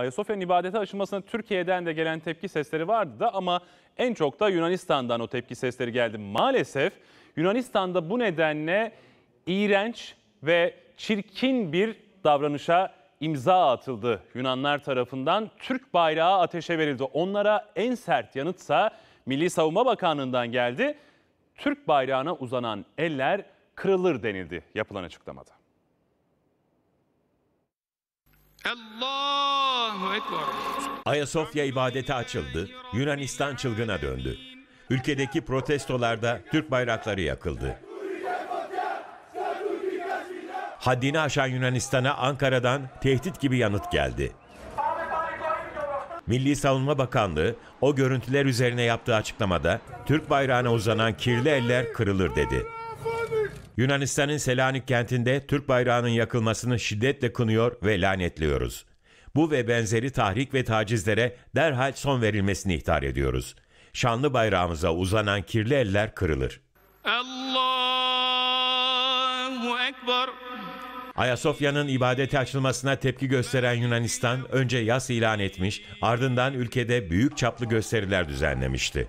Ayasofya'nın ibadete açılmasına Türkiye'den de gelen tepki sesleri vardı da ama en çok da Yunanistan'dan o tepki sesleri geldi. Maalesef Yunanistan'da bu nedenle iğrenç ve çirkin bir davranışa imza atıldı Yunanlar tarafından. Türk bayrağı ateşe verildi. Onlara en sert yanıtsa Milli Savunma Bakanlığı'ndan geldi. Türk bayrağına uzanan eller kırılır denildi yapılan açıklamada. Allah Allahu Ekber. Ayasofya ibadete açıldı, Yunanistan çılgına döndü. Ülkedeki protestolarda Türk bayrakları yakıldı. Haddini aşan Yunanistan'a Ankara'dan tehdit gibi yanıt geldi. Milli Savunma Bakanlığı o görüntüler üzerine yaptığı açıklamada Türk bayrağına uzanan kirli eller kırılır dedi. Yunanistan'ın Selanik kentinde Türk bayrağının yakılmasını şiddetle kınıyor ve lanetliyoruz. Bu ve benzeri tahrik ve tacizlere derhal son verilmesini ihtar ediyoruz. Şanlı bayrağımıza uzanan kirli eller kırılır. Allahu Ekber. Ayasofya'nın ibadete açılmasına tepki gösteren Yunanistan önce yas ilan etmiş, ardından ülkede büyük çaplı gösteriler düzenlemişti.